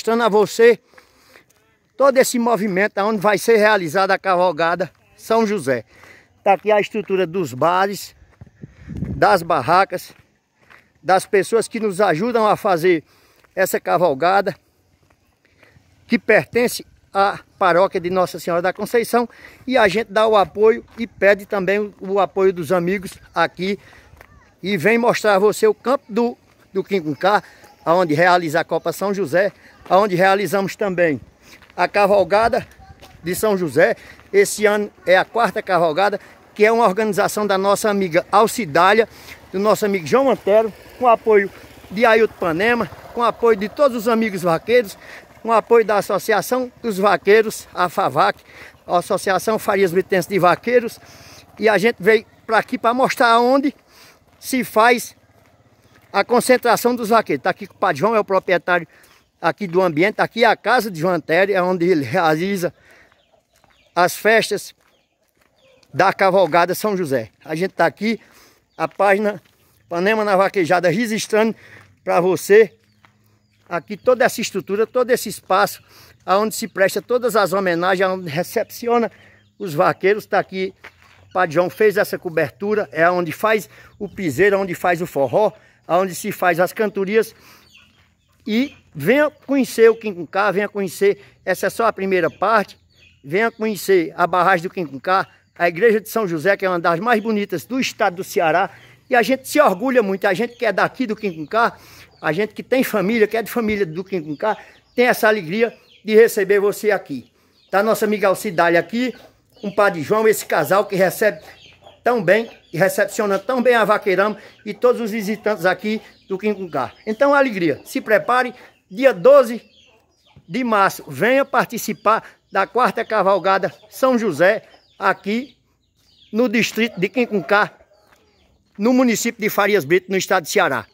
mostrando a você todo esse movimento onde vai ser realizada a cavalgada São José. Está aqui a estrutura dos bares, das barracas, das pessoas que nos ajudam a fazer essa cavalgada que pertence à paróquia de Nossa Senhora da Conceição e a gente dá o apoio e pede também o apoio dos amigos aqui e vem mostrar a você o campo do, do Quincuncar, onde realiza a Copa São José, onde realizamos também a Cavalgada de São José. Esse ano é a quarta Cavalgada, que é uma organização da nossa amiga Alcidália, do nosso amigo João Antero, com apoio de Ailton Panema, com apoio de todos os amigos vaqueiros, com apoio da Associação dos Vaqueiros, a FAVAC, a Associação Farias Britense de Vaqueiros, e a gente veio para aqui para mostrar onde se faz a concentração dos vaqueiros. Está aqui o Padre João, é o proprietário aqui do ambiente. Tá aqui é a casa de João Antério, é onde ele realiza as festas da Cavalgada São José. A gente está aqui, a página Panema na Vaquejada, registrando para você aqui toda essa estrutura, todo esse espaço, aonde se presta todas as homenagens, onde recepciona os vaqueiros, está aqui. O Padre João fez essa cobertura, é onde faz o piseiro, onde faz o forró, onde se faz as cantorias. E venha conhecer o Quincuncá, venha conhecer, essa é só a primeira parte, venha conhecer a barragem do Quincuncá, a igreja de São José, que é uma das mais bonitas do estado do Ceará, e a gente se orgulha muito, a gente que é daqui do Quincuncá, a gente que tem família, que é de família do Quincuncá, tem essa alegria de receber você aqui. Tá nossa amiga Alcidália aqui, um padre João, esse casal que recebe tão bem e recepcionando tão bem a Vaqueirama e todos os visitantes aqui do Quincungar. Então, alegria. Se prepare, Dia 12 de março, venha participar da quarta cavalgada São José aqui no distrito de Quincuncar, no município de Farias Brito, no estado de Ceará.